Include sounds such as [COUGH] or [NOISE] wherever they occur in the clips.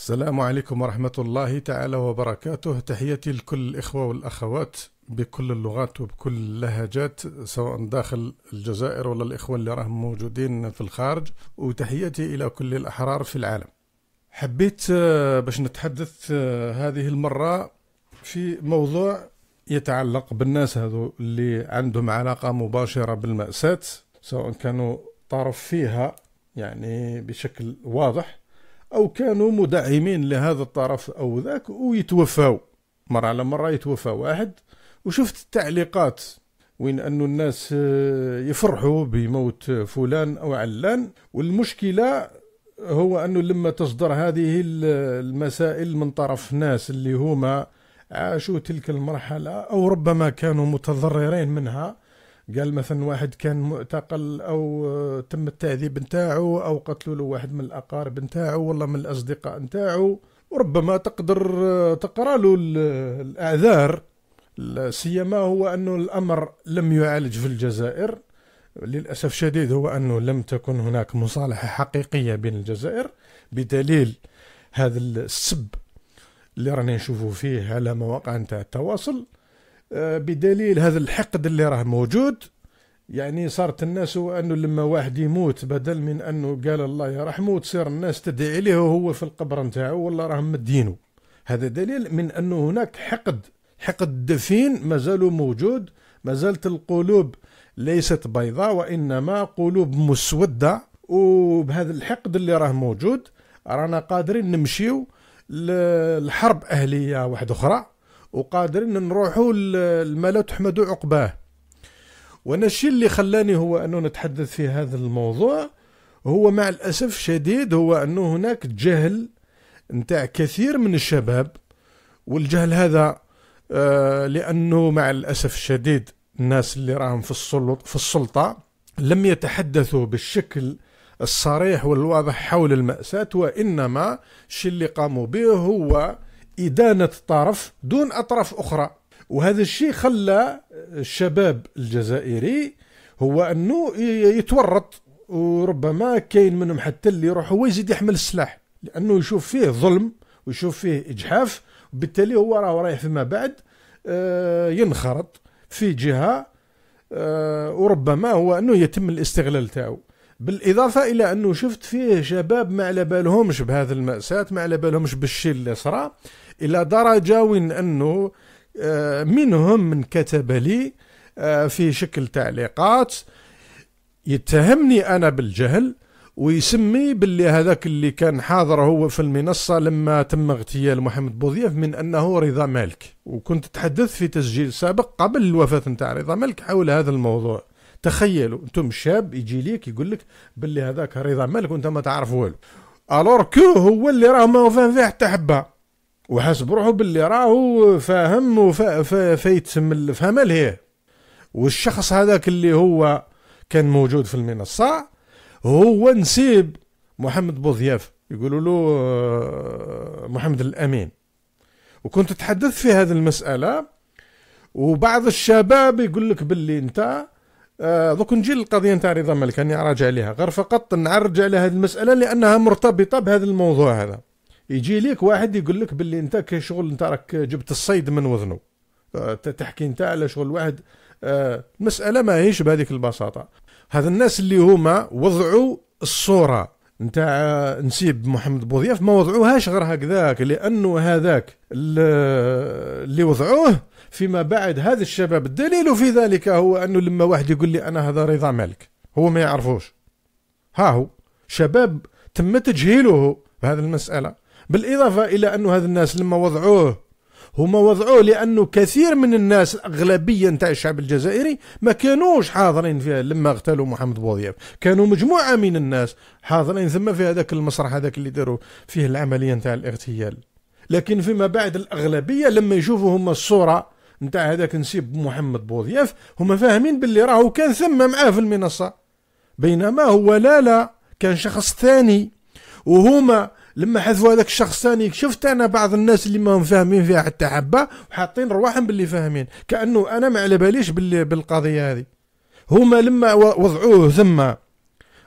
السلام عليكم ورحمة الله تعالى وبركاته تحياتي لكل الإخوة والأخوات بكل اللغات وبكل اللهجات سواء داخل الجزائر ولا الإخوة اللي راهم موجودين في الخارج وتحياتي إلى كل الأحرار في العالم حبيت آه، باش نتحدث آه، هذه المرة في موضوع يتعلق بالناس هذو اللي عندهم علاقة مباشرة بالمأساة سواء كانوا طرف فيها يعني بشكل واضح أو كانوا مدعمين لهذا الطرف أو ذاك ويتوفاو مرة على مرة يتوفى واحد وشفت التعليقات وين أن الناس آه، يفرحوا بموت فلان أو علان والمشكلة هو أنه لما تصدر هذه المسائل من طرف ناس اللي هما عاشوا تلك المرحلة أو ربما كانوا متضررين منها قال مثلا واحد كان معتقل او آه، تم التعذيب نتاعو او قتلوا له واحد من الاقارب نتاعو ولا من الاصدقاء نتاعو وربما تقدر آه، تقرا له الاعذار سيما هو انه الامر لم يعالج في الجزائر للاسف شديد هو انه لم تكن هناك مصالحه حقيقيه بين الجزائر بدليل هذا السب اللي راني نشوفه فيه على مواقع نتاع التواصل آه، بدليل هذا الحقد اللي راه موجود يعني صارت الناس انه لما واحد يموت بدل من انه قال الله يرحمه تصير الناس تدعي له وهو في القبر نتاعو والله راه مدينه هذا دليل من انه هناك حقد حقد الدفين مازال موجود مازالت القلوب ليست بيضاء وانما قلوب مسوده وبهذا الحقد اللي راه موجود رانا قادرين نمشيو لحرب اهليه واحده اخرى وقادرين نروحوا لما لا عقباه وانا الشيء اللي خلاني هو انه نتحدث في هذا الموضوع هو مع الاسف الشديد هو انه هناك جهل نتاع كثير من الشباب والجهل هذا آه لانه مع الاسف الشديد الناس اللي راهم في السلطه في السلطه لم يتحدثوا بالشكل الصريح والواضح حول المأساة وإنما الشيء اللي قاموا به هو إدانة طرف دون أطراف أخرى وهذا الشيء خلى الشباب الجزائري هو أنه يتورط وربما كاين منهم حتى اللي يروح هو يزيد يحمل السلاح لأنه يشوف فيه ظلم ويشوف فيه إجحاف وبالتالي هو راه رايح فيما بعد آه، ينخرط في جهة آه، وربما هو أنه يتم الاستغلال تاعو بالاضافه الى انه شفت فيه شباب ما على بالهمش بهذه الماساه ما على بالهمش بالشيء اللي صرا الى درجه وين انه آه، منهم من كتب لي آه، في شكل تعليقات يتهمني انا بالجهل ويسمي باللي هذاك اللي كان حاضر هو في المنصه لما تم اغتيال محمد بوظيف من انه رضا مالك وكنت تحدث في تسجيل سابق قبل الوفاه نتاع رضا مالك حول هذا الموضوع تخيلوا انتم شاب يجي ليك يقول لك باللي هذاك رضا مالك وانت ما تعرف والو الور كو هو اللي راه ما فاهم فيه حتى حبه وحاسب روحه باللي راهو فاهم وفايتسم وفا فهم لهيه والشخص هذاك اللي هو كان موجود في المنصه هو نسيب محمد بوضياف يقولوا له آه، محمد الامين وكنت تحدثت في هذه المساله وبعض الشباب يقول لك باللي انت آه، دوك نجي للقضيه نتاع رضا مالك راني راجع لها غير فقط نعرج على هذه المساله لانها مرتبطه بهذا الموضوع هذا يجي ليك واحد يقول لك باللي انت كشغل انت راك جبت الصيد من وذنه آه، تحكي انت على شغل واحد المساله آه، ماهيش بهذيك البساطه هذا الناس اللي هما وضعوا الصوره نتاع نسيب محمد بوضياف ما وضعوهاش غير هكذاك لانه هذاك اللي وضعوه فيما بعد هذا الشباب الدليل في ذلك هو أنه لما واحد يقول لي أنا هذا رضا مالك هو ما يعرفوش ها هو شباب تم تجهيله بهذه المسألة بالإضافة إلى انه هذا الناس لما وضعوه هما وضعوه لأنه كثير من الناس الأغلبية نتاع الشعب الجزائري ما كانوش حاضرين فيها لما اغتالوا محمد بوضياف كانوا مجموعة من الناس حاضرين ثم في هذاك المسرح هذاك اللي داروا فيه العملية نتاع الاغتيال لكن فيما بعد الأغلبية لما يشوفوا هما الصورة نتاع هذاك نسيب محمد بوضياف هما فاهمين باللي راهو كان ثم معاه في المنصه بينما هو لا لا كان شخص ثاني وهما لما حذفوا هذاك الشخص ثاني شفت انا بعض الناس اللي ما هم فاهمين فيها حتى حبه وحاطين رواحهم باللي فاهمين كانه انا ما على باليش بالقضيه هذه هما لما وضعوه ثم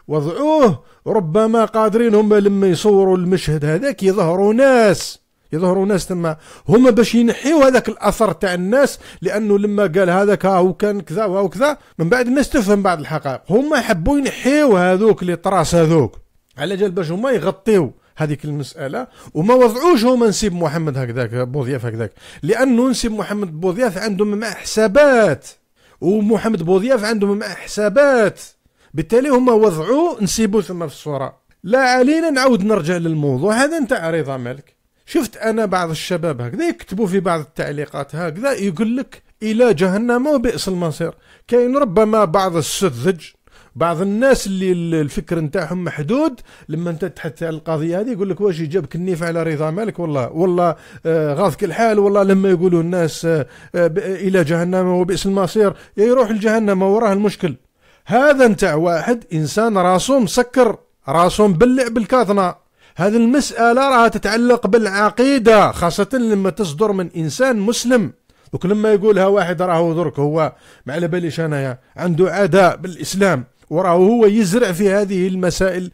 وضعوه ربما قادرين هما لما يصوروا المشهد هذاك يظهروا ناس يظهروا ناس تما هما باش ينحيوا هذاك الاثر تاع الناس لانه لما قال هذاك هاو كان كذا وهاو كذا من بعد الناس تفهم بعض الحقائق هما حبوا ينحيوا هذوك اللي طراس هذوك على جال باش هما يغطيو هذيك المسألة وما وضعوش هما نسيب محمد هكذاك بوضياف هكذاك لأنه نسيب محمد بوضياف عندهم مع حسابات ومحمد بوضياف عندهم مع حسابات بالتالي هما وضعوا نسيبو ثم في الصورة لا علينا نعود نرجع للموضوع هذا نتاع رضا مالك شفت انا بعض الشباب هكذا يكتبوا في بعض التعليقات هكذا يقول لك الى جهنم وبئس المصير كاين ربما بعض السذج بعض الناس اللي الفكر نتاعهم محدود لما انت تحث على القضيه هذه يقول لك واش جابك النيف على رضا مالك والله والله آه غاضك الحال والله لما يقولوا الناس آه الى جهنم وبئس المصير يروح لجهنم وراه المشكل هذا نتاع واحد انسان راسه مسكر راسه مبلع بالكاظنه هذه المسألة راها تتعلق بالعقيدة خاصة لما تصدر من إنسان مسلم دوك لما يقولها واحد راهو درك هو ما على باليش أنايا عنده عداء بالإسلام وراه هو يزرع في هذه المسائل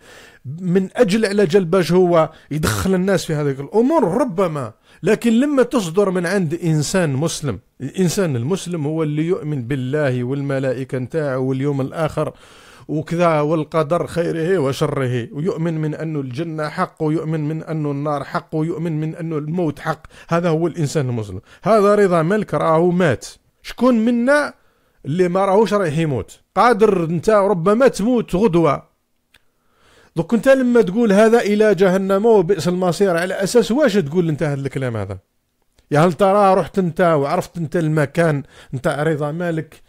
من أجل على جل باش هو يدخل الناس في هذه الأمور ربما لكن لما تصدر من عند إنسان مسلم الإنسان المسلم هو اللي يؤمن بالله والملائكة نتاعه واليوم الآخر وكذا والقدر خيره وشره ويؤمن من أن الجنة حق ويؤمن من أن النار حق ويؤمن من أن الموت حق هذا هو الإنسان المسلم هذا رضا ملك راه مات شكون منا اللي ما راهوش رايح يموت قادر انت ربما تموت غدوه دوك انت لما تقول هذا الى جهنم وبئس المصير على اساس واش تقول انت هذا الكلام هذا يا هل ترى رحت انت وعرفت انت المكان نتاع رضا مالك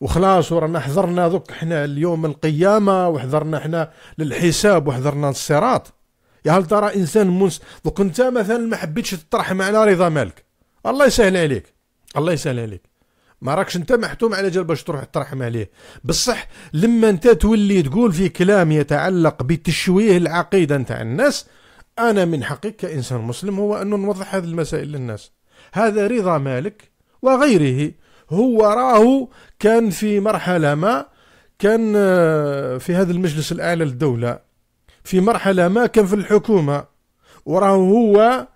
وخلاص ورانا حضرنا دوك حنا اليوم القيامه وحضرنا حنا للحساب وحضرنا الصراط يا هل ترى انسان منس دوك انت مثلا ما حبيتش تطرحم على رضا مالك الله يسهل عليك الله يسهل عليك ما راكش انت محتوم على جال باش تروح ترحم عليه بصح لما انت تولي تقول في كلام يتعلق بتشويه العقيده نتاع الناس انا من حقك كانسان مسلم هو انه نوضح هذه المسائل للناس هذا رضا مالك وغيره هو راه كان في مرحلة ما كان آه، في هذا المجلس الأعلى للدولة في مرحلة ما كان في الحكومة وراه هو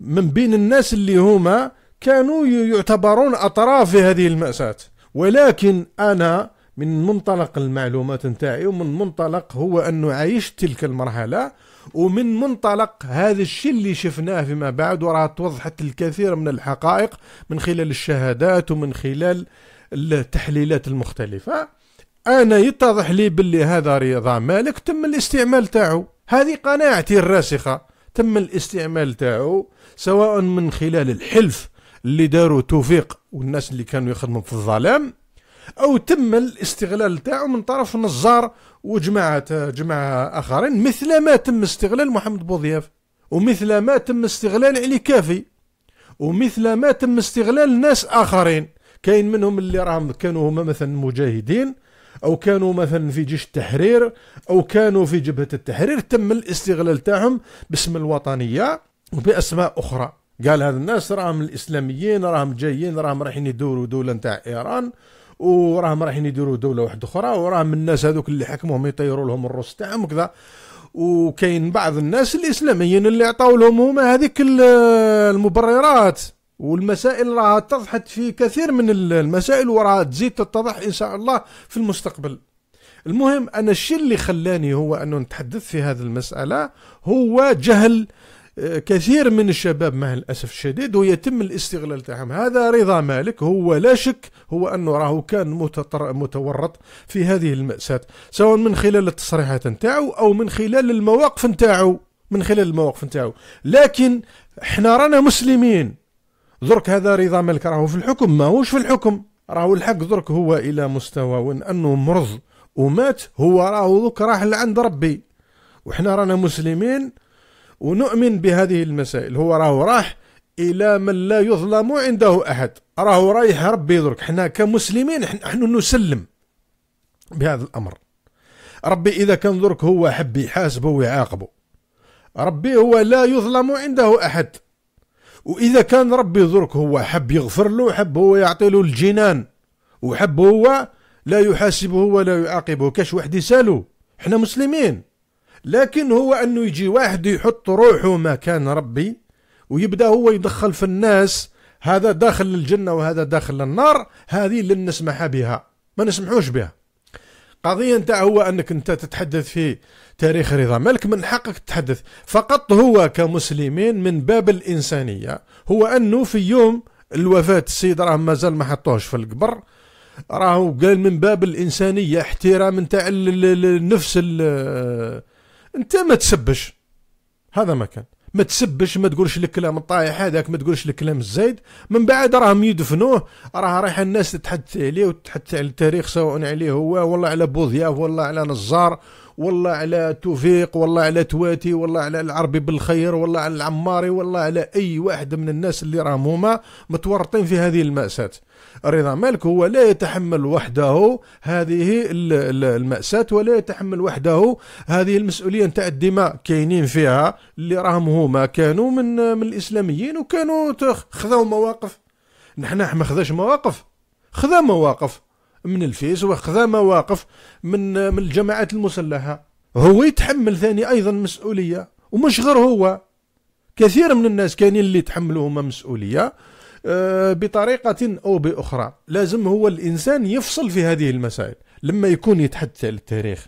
من بين الناس اللي هما كانوا يعتبرون أطراف في هذه المأساة ولكن أنا من منطلق المعلومات نتاعي ومن منطلق هو أنه عايشت تلك المرحلة ومن منطلق هذا الشيء اللي شفناه فيما بعد وراه توضحت الكثير من الحقائق من خلال الشهادات ومن خلال التحليلات المختلفة أنا يتضح لي باللي هذا رضا مالك تم الاستعمال تاعو هذه قناعتي الراسخة تم الاستعمال تاعو سواء من خلال الحلف اللي داروا توفيق والناس اللي كانوا يخدموا في الظلام أو تم الاستغلال تاعو من طرف نزار وجماعة جماعة آخرين مثل ما تم استغلال محمد بوضياف ومثل ما تم استغلال علي كافي ومثل ما تم استغلال ناس آخرين كاين منهم اللي راهم كانوا هما مثلا مجاهدين او كانوا مثلا في جيش التحرير او كانوا في جبهه التحرير تم الاستغلال تاعهم باسم الوطنيه وباسماء اخرى قال هذا الناس راهم الاسلاميين راهم جايين راهم رايحين يدوروا دوله تاع ايران وراهم رايحين يديروا دوله واحده اخرى وراهم الناس هذوك اللي حكموهم يطيروا لهم الروس تاعهم وكذا وكاين بعض الناس الاسلاميين اللي عطاو لهم هما هذيك المبررات والمسائل راها اتضحت في كثير من المسائل وراها تزيد تتضح ان شاء الله في المستقبل المهم انا الشيء اللي خلاني هو انه نتحدث في هذه المساله هو جهل كثير من الشباب مع الأسف الشديد ويتم الاستغلال تاعهم هذا رضا مالك هو لا شك هو أنه راه كان متطر متورط في هذه المأساة سواء من خلال التصريحات نتاعو أو من خلال المواقف نتاعو من خلال المواقف نتاعو لكن احنا رانا مسلمين درك هذا رضا مالك راهو في الحكم ماهوش في الحكم راهو الحق درك هو إلى مستوى وإن أنه مرض ومات هو راهو درك راح لعند ربي وحنا رانا مسلمين ونؤمن بهذه المسائل هو راه راح الى من لا يظلم عنده احد راه رايح ربي يدرك حنا كمسلمين نحن نسلم بهذا الامر ربي اذا كان درك هو حب يحاسبه ويعاقبه ربي هو لا يظلم عنده احد واذا كان ربي درك هو حب يغفر له حب هو يعطي له الجنان وحب هو لا يحاسبه ولا يعاقبه كاش واحد يسالو حنا مسلمين لكن هو انه يجي واحد يحط روحه مكان ربي ويبدا هو يدخل في الناس هذا داخل الجنة وهذا داخل النار هذه لن نسمح بها ما نسمحوش بها قضية انت هو انك انت تتحدث في تاريخ رضا مالك من حقك تتحدث فقط هو كمسلمين من باب الإنسانية هو أنه في يوم الوفاة السيد راه مازال ما حطوهش في القبر راهو قال من باب الإنسانية احترام نتاع النفس انت ما تسبش هذا ما كان ما تسبش ما تقولش الكلام الطايح هذاك ما تقولش الكلام الزايد من بعد راهم يدفنوه راه رايح الناس تتحدث عليه وتتحدث على التاريخ سواء عليه هو والله على بوضياف والله على نزار والله على توفيق والله على تواتي والله على العربي بالخير والله على العماري والله على اي واحد من الناس اللي راهم هما متورطين في هذه المأساة رضا مالك هو لا يتحمل وحده هذه المأساة ولا يتحمل وحده هذه المسؤولية نتاع الدماء كاينين فيها اللي راهم هما كانوا من من الإسلاميين وكانوا خذوا مواقف نحنا ما خذاش مواقف خذا مواقف من الفيس وخذا مواقف من من الجماعات المسلحة هو يتحمل ثاني أيضا مسؤولية ومش غير هو كثير من الناس كاينين اللي يتحملوا هما مسؤولية آه، بطريقة أو بأخرى لازم هو الإنسان يفصل في هذه المسائل لما يكون يتحدث على التاريخ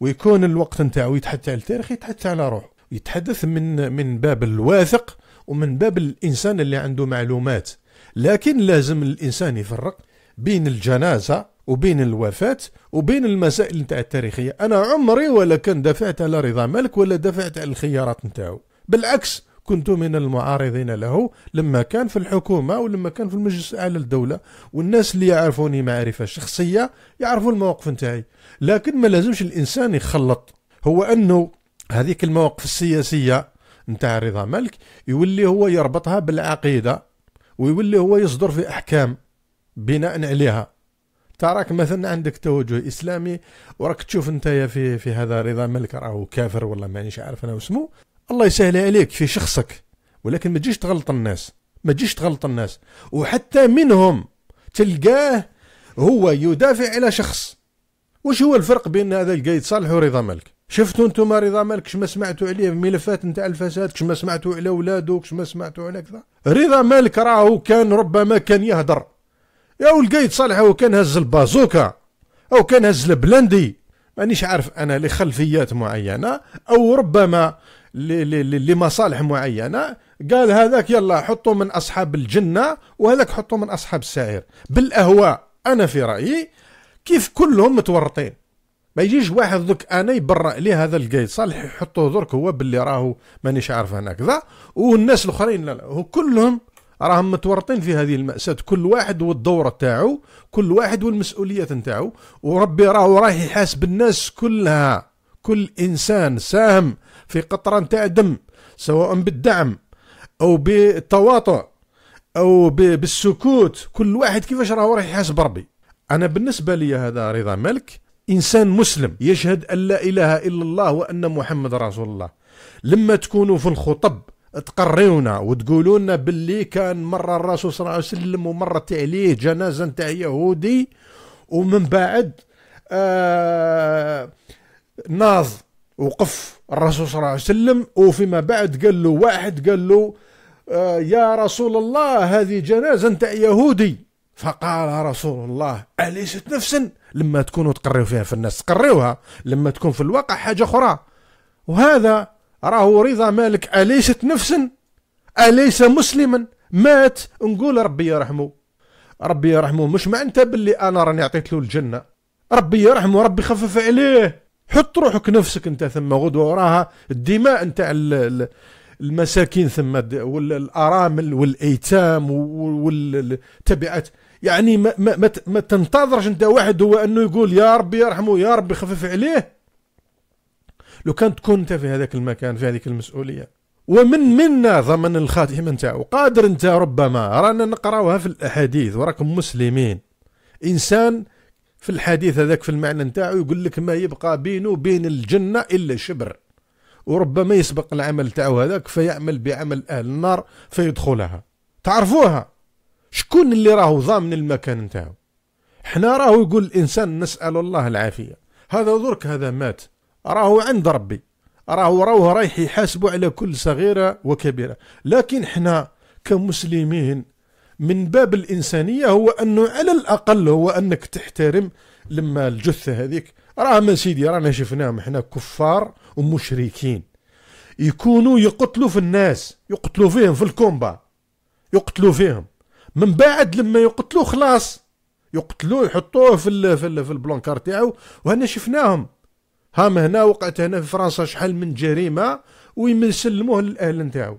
ويكون الوقت نتاعو يتحدث على التاريخ يتحدث على روحه يتحدث من من باب الواثق ومن باب الإنسان اللي عنده معلومات لكن لازم الإنسان يفرق بين الجنازة وبين الوفاة وبين المسائل نتاع التاريخية أنا عمري ولا كان دافعت على رضا مالك ولا دافعت على الخيارات نتاعو بالعكس كنت من المعارضين له لما كان في الحكومة ولما كان في المجلس الأعلى للدولة والناس اللي يعرفوني معرفة شخصية يعرفوا المواقف نتاعي لكن ما لازمش الإنسان يخلط هو أنه هذيك المواقف السياسية نتاع رضا مالك يولي هو يربطها بالعقيدة ويولي هو يصدر في أحكام بناء عليها تراك مثلا عندك توجه اسلامي وراك تشوف انت في في هذا رضا ملك راهو كافر والله مانيش عارف انا واسمو الله يسهل عليك في شخصك ولكن ما تجيش تغلط الناس ما تجيش تغلط الناس وحتى منهم تلقاه هو يدافع على شخص واش هو الفرق بين هذا القايد صالح ورضا مالك شفتوا انتم رضا مالك كش ما سمعتوا عليه في ملفات نتاع الفساد كش ما سمعتوا على ولادو كش ما سمعتوا على كذا رضا مالك راه كان ربما كان يهدر يا القايد صالح هو كان هز البازوكا او كان هز البلندي مانيش عارف انا لخلفيات معينه او ربما لمصالح معينه قال هذاك يلا حطوا من اصحاب الجنه وهذاك حطوا من اصحاب السعير بالاهواء انا في رايي كيف كلهم متورطين ما يجيش واحد ذوك انا يبرأ ليه هذا القايد صالح يحطوه درك هو باللي راهو مانيش عارف انا كذا والناس الاخرين لا لا هو كلهم راهم متورطين في هذه المأساة كل واحد والدورة تاعو كل واحد والمسؤولية تاعو وربي راهو رايح يحاسب الناس كلها كل انسان ساهم في قطرة نتاع دم سواء بالدعم أو بالتواطؤ أو بالسكوت كل واحد كيفاش راهو راح يحاسب ربي أنا بالنسبة لي هذا رضا مالك إنسان مسلم يشهد أن لا إله إلا الله وأن محمد رسول الله لما تكونوا في الخطب تقريونا وتقولوا لنا باللي كان مره الرسول صلى الله عليه وسلم ومرت عليه جنازه نتاع يهودي ومن بعد آه ناض وقف الرسول صلى الله عليه وسلم وفيما بعد قال له واحد قال له آه، يا رسول الله هذه جنازة نتاع يهودي فقال رسول الله أليست نفسا لما تكونوا تقريوا فيها في الناس تقريوها لما تكون في الواقع حاجة أخرى وهذا راه رضا مالك أليست نفسا أليس مسلما مات نقول ربي يرحمه ربي يرحمه مش معناتها باللي أنا راني عطيت له الجنة ربي يرحمه ربي خفف عليه حط روحك نفسك انت ثم غدوه وراها الدماء نتاع المساكين ثم والارامل والايتام والتبعات يعني ما, ما, ما تنتظرش انت واحد هو انه يقول يا ربي يرحمه يا ربي يخفف عليه لو كان تكون انت في هذاك المكان في هذيك المسؤوليه ومن منا ضمن الخاتمه نتاعو قادر انت ربما رانا نقراوها في الاحاديث وراكم مسلمين انسان في الحديث هذاك في المعنى نتاعو يقول لك ما يبقى بينه وبين الجنة إلا شبر وربما يسبق العمل تاعو هذاك فيعمل بعمل أهل النار فيدخلها تعرفوها شكون اللي راهو ضامن المكان نتاعو حنا راهو يقول الإنسان نسأل الله العافية هذا درك هذا مات راهو عند ربي راهو راهو رايح يحاسبوا على كل صغيرة وكبيرة لكن حنا كمسلمين من باب الانسانيه هو انه على الاقل هو انك تحترم لما الجثه هذيك راهم سيدي رانا شفناهم احنا كفار ومشركين يكونوا يقتلوا في الناس يقتلوا فيهم في الكومبا يقتلوا فيهم من بعد لما يقتلوا خلاص يقتلوه يحطوه في الـ في, الـ في البلونكار تاعو وهنا شفناهم هام هنا وقعت هنا في فرنسا شحال من جريمه ويسلموه للاهل نتاعو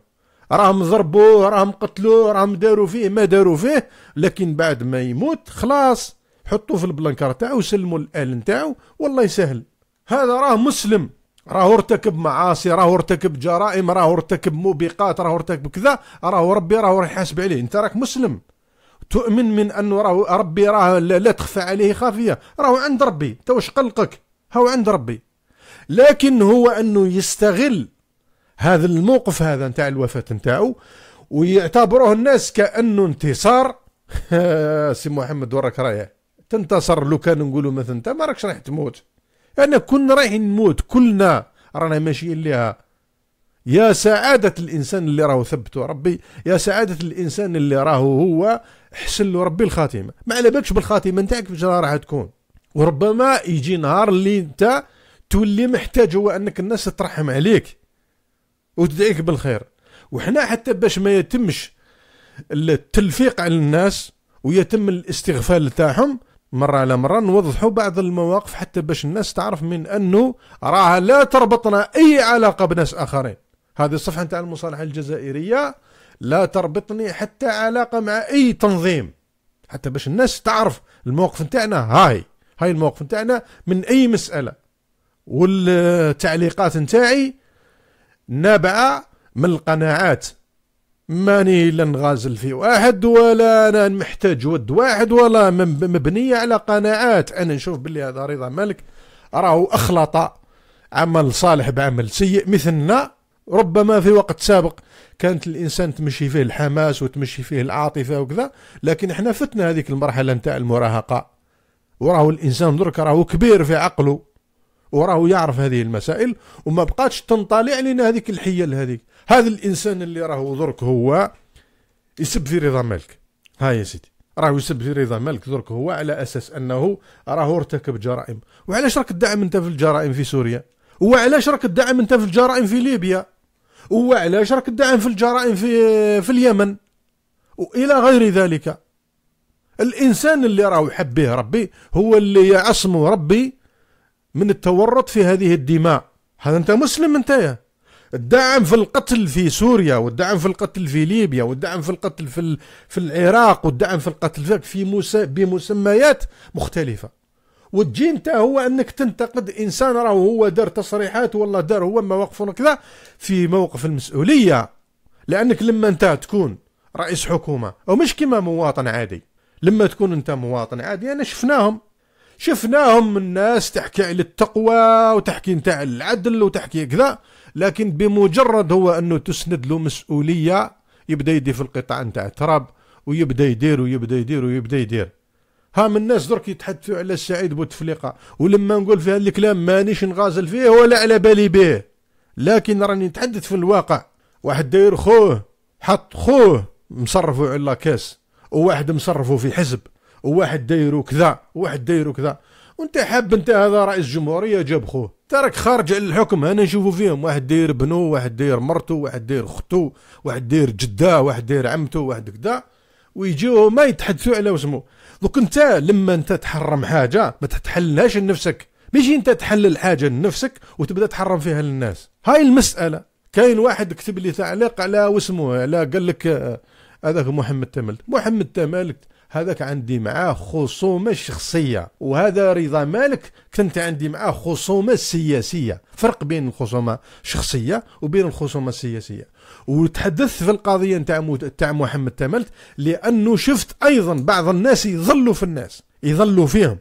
راهم ضربوه راهم قتلوه راهم داروا فيه ما داروا فيه لكن بعد ما يموت خلاص حطوه في البلانكار تاعو وسلموا الال نتاعو والله يسهل هذا راه مسلم راه ارتكب معاصي راه ارتكب جرائم راه ارتكب موبقات راه ارتكب كذا راهو ربي راهو راح يحاسب عليه انت راك مسلم تؤمن من انه راهو ربي راه لا تخفى عليه خافيه راهو عند ربي انت واش قلقك هو عند ربي لكن هو انه يستغل هذا الموقف هذا نتاع الوفاة نتاعو ويعتبروه الناس كأنه انتصار [LAUGHS] سي محمد وراك رايح تنتصر لو كان نقولوا مثلا انت ما راكش رايح تموت انا كنا رايحين نموت كلنا رانا ماشيين ليها يا سعادة الإنسان اللي راهو ثبته ربي يا سعادة الإنسان اللي راهو هو حسن له ربي الخاتمة ما على بالكش بالخاتمة نتاعك فاش راح تكون وربما يجي نهار اللي انت تولي محتاج هو انك الناس ترحم عليك وتدعيك بالخير وحنا حتى باش ما يتمش التلفيق على الناس ويتم الاستغفال تاعهم مرة على مرة نوضحوا بعض المواقف حتى باش الناس تعرف من أنه راها لا تربطنا أي علاقة بناس آخرين هذه الصفحة نتاع المصالحة الجزائرية لا تربطني حتى علاقة مع أي تنظيم حتى باش الناس تعرف الموقف نتاعنا هاي هاي الموقف نتاعنا من أي مسألة والتعليقات نتاعي نابعة من القناعات ماني لا نغازل في واحد ولا انا محتاج ود واحد ولا مبنيه على قناعات انا نشوف باللي هذا رضا مالك راهو اخلط عمل صالح بعمل سيء مثلنا ربما في وقت سابق كانت الانسان تمشي فيه الحماس وتمشي فيه العاطفه وكذا لكن احنا فتنا هذيك المرحله نتاع المراهقه وراهو الانسان درك راهو كبير في عقله وراه يعرف هذه المسائل وما بقاتش تنطلع لنا هذيك الحيل هذيك هذا الانسان اللي راهو درك هو يسب في رضا مالك ها يا سيدي راهو يسب في رضا مالك درك هو على اساس انه راهو ارتكب جرائم وعلاش راك تدعم انت في الجرائم في سوريا وعلاش راك تدعم انت في الجرائم في ليبيا وعلاش راك تدعم في الجرائم في في اليمن والى غير ذلك الانسان اللي راهو يحبه ربي هو اللي يعصمه ربي من التورط في هذه الدماء هذا انت مسلم انت يا الدعم في القتل في سوريا والدعم في القتل في ليبيا والدعم في القتل في في العراق والدعم في القتل في, في موسى بمسميات مختلفه وتجي انت هو انك تنتقد انسان راه هو دار تصريحات والله دار هو مواقف كذا في موقف المسؤوليه لانك لما انت تكون رئيس حكومه او مش كما مواطن عادي لما تكون انت مواطن عادي انا شفناهم شفناهم الناس تحكي على التقوى وتحكي نتاع العدل وتحكي كذا لكن بمجرد هو انه تسند له مسؤوليه يبدا يدي في القطاع نتاع التراب ويبدا يدير ويبدا يدير ويبدا يدير ها من الناس درك يتحدثوا على السعيد بوتفليقه ولما نقول في هذا الكلام مانيش نغازل فيه ولا على بالي به لكن راني نتحدث في الواقع واحد داير خوه حط خوه مصرفه على كاس وواحد مصرفه في حزب وواحد دايرو كذا وواحد دايرو كذا وانت حاب انت هذا رئيس جمهوريه جاب خوه ترك خارج على الحكم انا نشوفوا فيهم واحد داير بنو واحد داير مرتو واحد داير اختو واحد داير جداه واحد داير عمتو واحد كذا ويجيو ما يتحدثوا على وسمو دوك انت لما انت تحرم حاجه ما تحلهاش لنفسك ماشي انت تحلل حاجه لنفسك وتبدا تحرم فيها للناس هاي المساله كاين واحد كتب لي تعليق على وسمو على قال لك آه، هذاك محمد تمل محمد تملك هذاك عندي معاه خصومة شخصية وهذا رضا مالك كنت عندي معاه خصومة سياسية فرق بين الخصومة الشخصية وبين الخصومة السياسية وتحدثت في القضية نتاع تاع محمد تملت لأنه شفت أيضا بعض الناس يظلوا في الناس يظلوا فيهم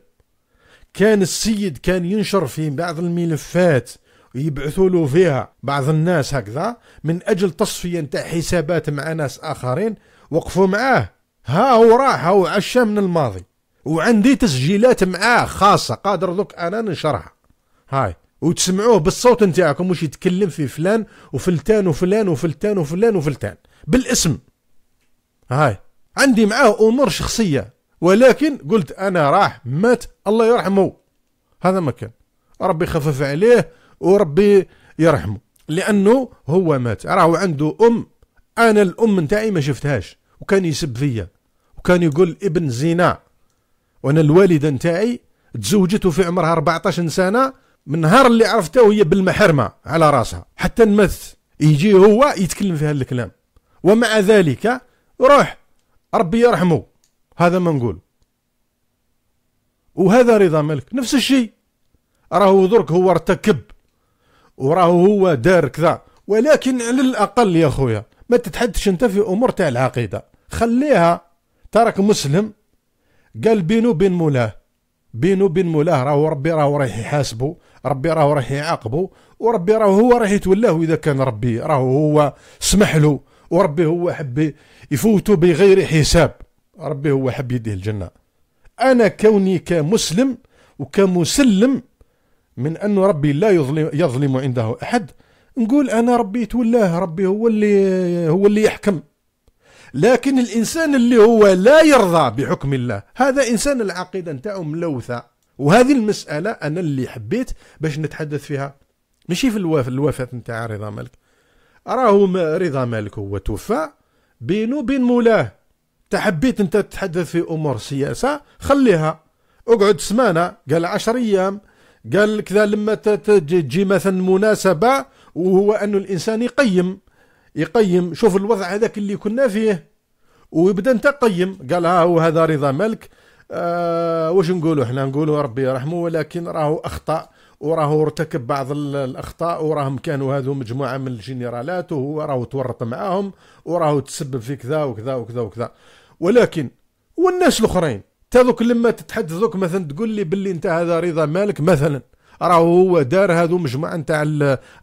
كان السيد كان ينشر في بعض الملفات يبعثوا له فيها بعض الناس هكذا من أجل تصفية نتاع حسابات مع ناس آخرين وقفوا معاه ها هو راح هو عشى من الماضي وعندي تسجيلات معاه خاصة قادر دوك أنا ننشرها هاي وتسمعوه بالصوت نتاعكم واش يتكلم في فلان وفلتان وفلان وفلتان وفلان وفلتان بالاسم هاي عندي معاه امور شخصيه ولكن قلت انا راح مات الله يرحمه هذا ما كان ربي يخفف عليه وربي يرحمه لانه هو مات راهو عنده ام انا الام نتاعي ما شفتهاش وكان يسب فيا وكان يقول ابن زنا وانا الوالده نتاعي تزوجت وفي عمرها 14 سنه من نهار اللي عرفته وهي بالمحرمه على راسها حتى نمث يجي هو يتكلم في هالكلام ومع ذلك روح ربي يرحمه هذا ما نقول وهذا رضا ملك نفس الشيء راهو درك هو ارتكب وراهو هو دار كذا ولكن على الاقل يا خويا ما تتحدش انت في امور تاع العقيده خليها ترك مسلم قال بينه وبين مولاه بينه وبين مولاه راهو ربي راهو رايح يحاسبه ربي راهو رايح يعاقبه وربي راهو هو رايح يتولاه اذا كان ربي راهو هو سمح له وربي هو حب يفوته بغير حساب ربي هو حب يديه الجنه انا كوني كمسلم وكمسلم من أن ربي لا يظلم, يظلم عنده أحد نقول أنا ربي يتولاه ربي هو اللي هو اللي يحكم لكن الانسان اللي هو لا يرضى بحكم الله هذا انسان العقيده نتاعو ملوثه وهذه المساله انا اللي حبيت باش نتحدث فيها ماشي في الوفاة الوفاه نتاع رضا مالك راهو رضا مالك هو توفى بينه وبين مولاه تحبيت انت تتحدث في امور سياسه خليها اقعد سمانه قال عشر ايام قال كذا لما تجي مثلا مناسبه وهو انه الانسان يقيم يقيم شوف الوضع هذاك اللي كنا فيه ويبدا انت قيم قال ها آه، هو هذا رضا ملك آه واش نقولوا احنا نقولوا ربي يرحمه ولكن راهو اخطا وراه ارتكب بعض الاخطاء وراهم كانوا هذو مجموعه من الجنرالات وهو راهو تورط معاهم وراه تسبب في كذا وكذا وكذا وكذا ولكن والناس الاخرين تا لما تتحدث دوك مثلا تقول لي باللي انت هذا رضا مالك مثلا راهو هو دار هذو مجموعه نتاع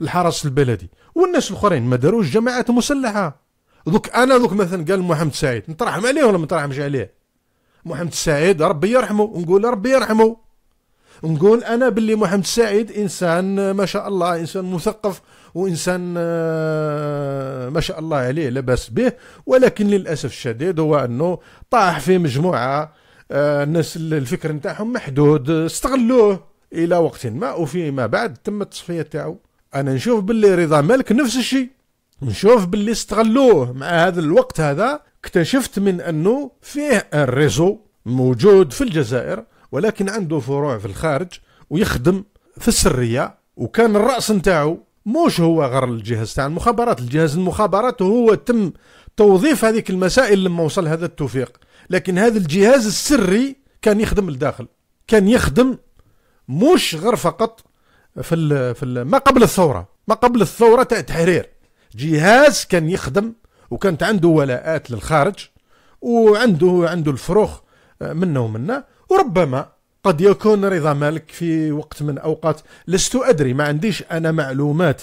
الحرس البلدي والناس الاخرين ما داروش جماعات مسلحه دوك انا دوك مثلا قال محمد سعيد نترحم عليه ولا ما نترحمش عليه محمد سعيد ربي يرحمه نقول ربي يرحمه نقول انا باللي محمد سعيد انسان ما شاء الله انسان مثقف وانسان آه، ما شاء الله عليه لاباس به ولكن للاسف الشديد هو انه طاح في مجموعه آه، الناس الفكر نتاعهم محدود استغلوه الى وقت ما وفيما بعد تم التصفيه تاعو انا نشوف باللي رضا مالك نفس الشيء نشوف باللي استغلوه مع هذا الوقت هذا اكتشفت من انه فيه الريزو موجود في الجزائر ولكن عنده فروع في الخارج ويخدم في السريه وكان الراس نتاعو موش هو غير الجهاز تاع المخابرات الجهاز المخابرات هو تم توظيف هذيك المسائل لما وصل هذا التوفيق لكن هذا الجهاز السري كان يخدم الداخل كان يخدم موش غير فقط في الـ في الـ ما قبل الثوره ما قبل الثوره تاع التحرير جهاز كان يخدم وكانت عنده ولاءات للخارج وعنده عنده الفروخ آه، منه ومنه وربما قد يكون رضا مالك في وقت من اوقات لست ادري ما عنديش انا معلومات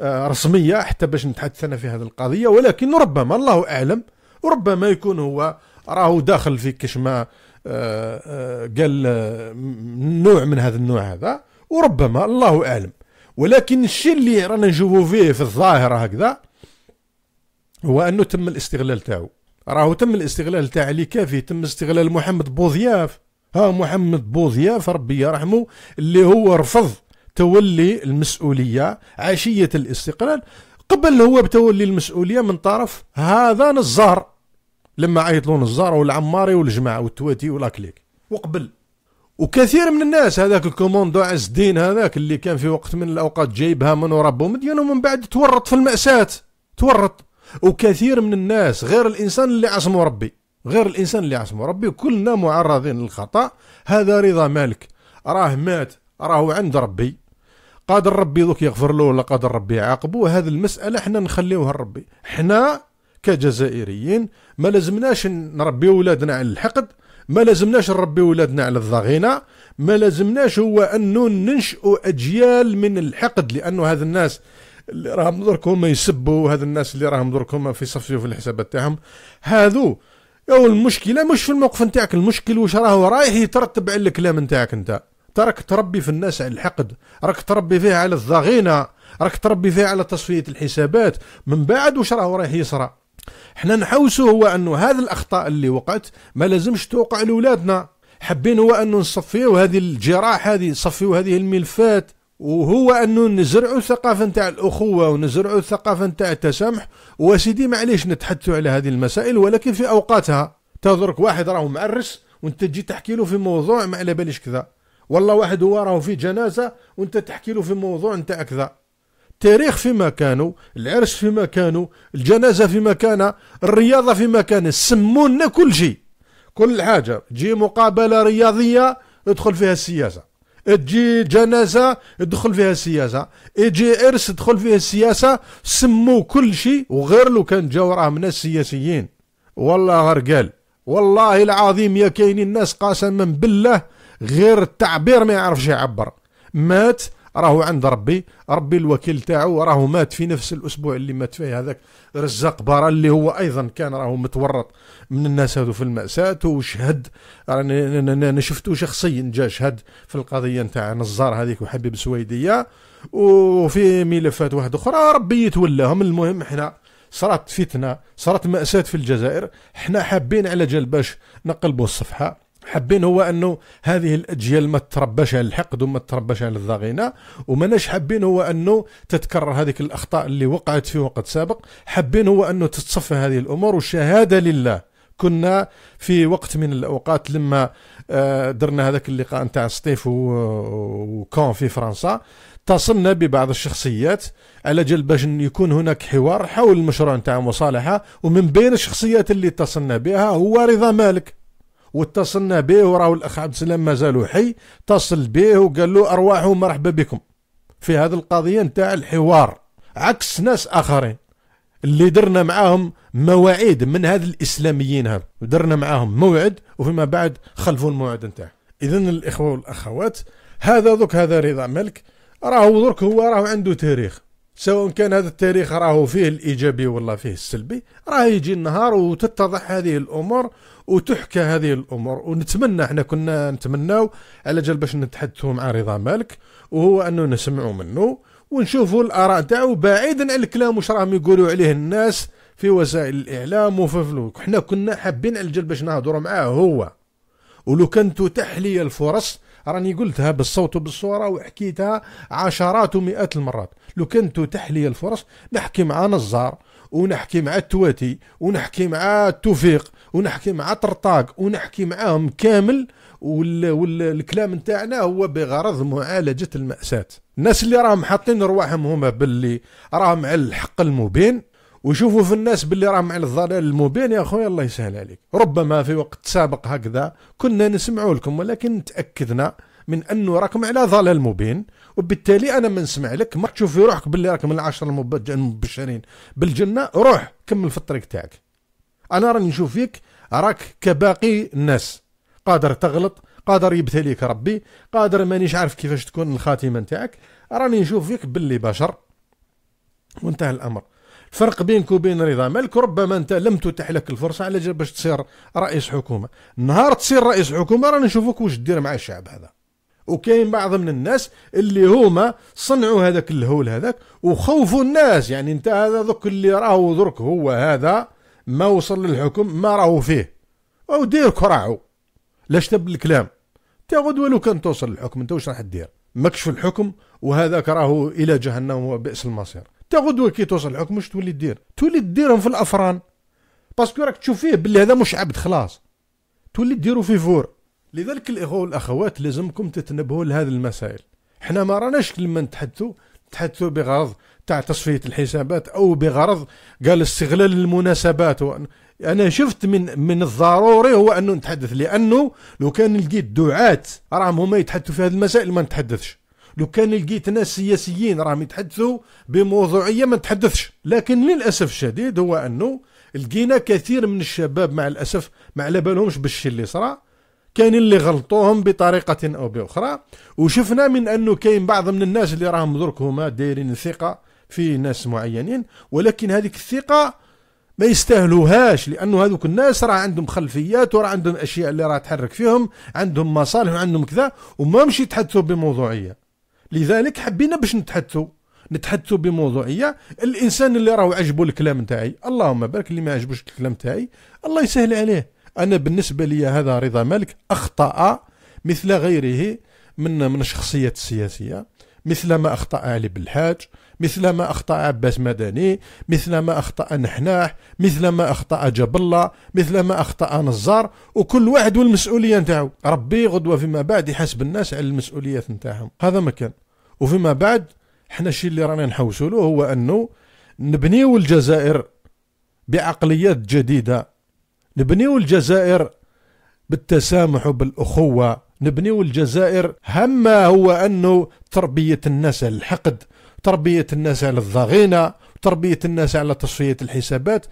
آه، رسميه حتى باش نتحدث انا في هذه القضيه ولكن ربما الله اعلم وربما يكون هو راهو داخل في كشما آه، قال نوع من هذا النوع هذا وربما الله اعلم ولكن الشيء اللي رانا نشوفو فيه في الظاهر هكذا هو انه تم الاستغلال تاعو راه تم الاستغلال تاع علي كافي تم استغلال محمد بوضياف ها محمد بوضياف ربي يرحمه اللي هو رفض تولي المسؤوليه عشيه الاستقلال قبل هو بتولي المسؤوليه من طرف هذا نزار لما له نزار والعماري والجماعه والتواتي والاكليك وقبل وكثير من الناس هذاك الكوموندو عز الدين هذاك اللي كان في وقت من الاوقات جايبها من وربه مدين ومن بعد تورط في المأساة تورط وكثير من الناس غير الانسان اللي عصمه ربي غير الانسان اللي عصمه ربي كلنا معرضين للخطا هذا رضا مالك راه مات راه عند ربي قادر ربي دوك يغفر له ولا قادر ربي يعاقبه هذه المساله حنا نخليوها لربي حنا كجزائريين ما لازمناش نربي ولادنا على الحقد ما لازمناش نربي ولادنا على الضغينه ما لازمناش هو انه ننشئوا اجيال من الحقد لانه هذا الناس اللي راهم درك هما يسبوا هذا الناس اللي راهم درك هما في صفيو في الحسابات تاعهم هذو او المشكله مش في الموقف نتاعك المشكل واش راهو رايح يترتب على الكلام نتاعك انت ترك تربي في الناس على الحقد راك تربي فيه على الضغينه راك تربي فيه على تصفيه الحسابات من بعد واش راهو رايح يصرى حنا نحوسوا هو انه هذه الاخطاء اللي وقعت ما لازمش توقع لاولادنا حابين هو انه نصفيو هذه الجراح هذه نصفيو هذه الملفات وهو انه نزرعوا الثقافه نتاع الاخوه ونزرعوا الثقافه نتاع التسامح وسيدي معليش نتحدثوا على هذه المسائل ولكن في اوقاتها تدرك واحد راهو معرس وانت تجي تحكي له في موضوع ما على باليش كذا والله واحد هو راهو في جنازه وانت تحكي له في موضوع نتاع كذا التاريخ في مكانه العرس في مكانه الجنازة في مكانه الرياضة في مكانه سمونا كل شيء كل حاجة تجي مقابلة رياضية ادخل فيها السياسة تجي جنازة ادخل فيها السياسة يجي عرس ادخل فيها السياسة سموا كل شيء وغير لو كان جاو راه من السياسيين والله غير قال والله العظيم يا كاينين الناس قسما بالله غير التعبير ما يعرفش يعبر مات راهو عند ربي ربي الوكيل تاعو راهو مات في نفس الاسبوع اللي مات فيه هذاك رزاق برا اللي هو ايضا كان راهو متورط من الناس هذو في المأساة وشهد انا شفته شخصيا جا شهد في القضية نتاع نزار هذيك وحبيب سويدية وفي ملفات واحدة أخرى ربي يتولاهم المهم احنا صارت فتنة صارت مأساة في الجزائر احنا حابين على جال باش نقلبوا الصفحة حابين هو انه هذه الاجيال ما تترباش على الحقد وما تترباش على الضغينه وماناش حابين هو انه تتكرر هذيك الاخطاء اللي وقعت في وقت سابق حابين هو انه تتصفى هذه الامور والشهاده لله كنا في وقت من الاوقات لما آه، درنا هذاك اللقاء نتاع سطيف وكون في فرنسا اتصلنا ببعض الشخصيات على جل باش يكون هناك حوار حول المشروع نتاع مصالحه ومن بين الشخصيات اللي اتصلنا بها هو رضا مالك واتصلنا به وراه الاخ عبد السلام مازالو حي اتصل به وقال له ارواحه مرحبا بكم في هذه القضيه نتاع الحوار عكس ناس اخرين اللي درنا معاهم مواعيد من هذ الاسلاميين هذا درنا معاهم موعد وفيما بعد خلفوا الموعد نتاعه اذا الاخوه والاخوات هذا ذوك هذا رضا ملك راهو درك هو راهو عنده تاريخ سواء كان هذا التاريخ راهو فيه الايجابي ولا فيه السلبي راه يجي النهار وتتضح هذه الامور وتحكى هذه الامور ونتمنى احنا كنا نتمناو على جال باش نتحدثوا مع رضا مالك وهو انه نسمعوا منه ونشوفوا الاراء تاعو بعيدا على الكلام واش راهم يقولوا عليه الناس في وسائل الاعلام وفي فلوك احنا كنا حابين على جال باش نهضروا معاه هو ولو كانت تحلي الفرص راني قلتها بالصوت وبالصوره وحكيتها عشرات ومئات المرات لو كنت تتح لي الفرص نحكي مع نزار ونحكي مع التواتي ونحكي مع التوفيق ونحكي مع طرطاق ونحكي معاهم كامل والكلام نتاعنا هو بغرض معالجه الماساه الناس اللي راهم حاطين رواحهم هما باللي راهم على الحق المبين وشوفوا في الناس باللي راهم على الضلال المبين يا خويا الله يسهل عليك ربما في وقت سابق هكذا كنا نسمعوا لكم ولكن تاكدنا من انه راكم على ضلال مبين وبالتالي انا ما نسمع لك ما تشوف في روحك باللي راك من العشر المبشرين بالجنه روح كمل في الطريق تاعك انا راني نشوف فيك راك كباقي الناس قادر تغلط قادر يبتليك ربي قادر مانيش عارف كيفاش تكون الخاتمه تاعك راني نشوف فيك باللي بشر وانتهى الامر فرق بينك وبين رضا مالك ربما انت لم تتح لك الفرصه على جال باش تصير رئيس حكومه نهار تصير رئيس حكومه رانا نشوفك واش دير مع الشعب هذا وكاين بعض من الناس اللي هما صنعوا هذاك الهول هذاك وخوفوا الناس يعني انت هذا ذوك اللي راهو درك هو هذا ما وصل للحكم ما راهو فيه او دير كراعو لاش تب الكلام انت غدوه لو كان توصل للحكم انت واش راح دير ماكش في الحكم وهذاك راهو الى جهنم وبئس المصير حتى غدوه كي توصل الحكم واش تولي دير تولي ديرهم في الافران باسكو راك تشوف فيه بلي هذا مش عبد خلاص تولي ديرو في فور لذلك الاخوه والاخوات لازمكم تتنبهوا لهذه المسائل حنا ما راناش لما نتحدثوا نتحدثوا بغرض تاع تصفيه الحسابات او بغرض قال استغلال المناسبات وأن... انا شفت من من الضروري هو انه نتحدث لانه لو كان لقيت دعاة راهم هما يتحدثوا في هذه المسائل ما نتحدثش لو كان لقيت ناس سياسيين راهم يتحدثوا بموضوعيه ما نتحدثش لكن للاسف الشديد هو انه لقينا كثير من الشباب مع الاسف ما على بالهمش بالشي اللي صرا كاين اللي غلطوهم بطريقه او باخرى وشفنا من انه كاين بعض من الناس اللي راهم درك هما دايرين ثقه في ناس معينين ولكن هذيك الثقه ما يستاهلوهاش لانه هذوك الناس راه عندهم خلفيات وراه عندهم اشياء اللي راه تحرك فيهم عندهم مصالح وعندهم كذا وما مشي يتحدثوا بموضوعيه لذلك حبينا باش نتحدثوا نتحدثوا بموضوعيه الانسان اللي راهو عجبو الكلام نتاعي اللهم بارك اللي ما عجبوش الكلام نتاعي الله يسهل عليه انا بالنسبه لي هذا رضا مالك اخطا مثل غيره من من الشخصيات السياسيه مثل ما اخطا علي بالحاج مثل ما اخطا عباس مدني مثل ما اخطا نحناح مثل ما اخطا جاب الله مثل ما اخطا نزار وكل واحد والمسؤوليه نتاعو ربي غدوه فيما بعد يحاسب الناس على المسؤوليات نتاعهم هذا ما كان وفيما بعد حنا الشيء اللي رانا نحوسوا له هو انه نبنيو الجزائر بعقليات جديده نبنيو الجزائر بالتسامح وبالاخوه نبنيو الجزائر هم هو انه تربيه الناس على الحقد تربيه الناس على الضغينه تربيه الناس على تصفيه الحسابات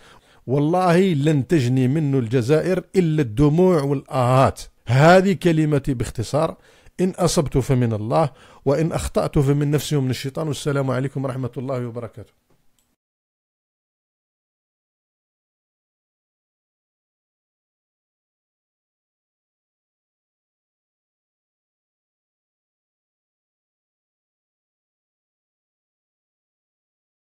والله لن تجني منه الجزائر الا الدموع والاهات هذه كلمتي باختصار ان اصبت فمن الله وإن أخطأت فمن نفسي ومن الشيطان والسلام عليكم ورحمة الله وبركاته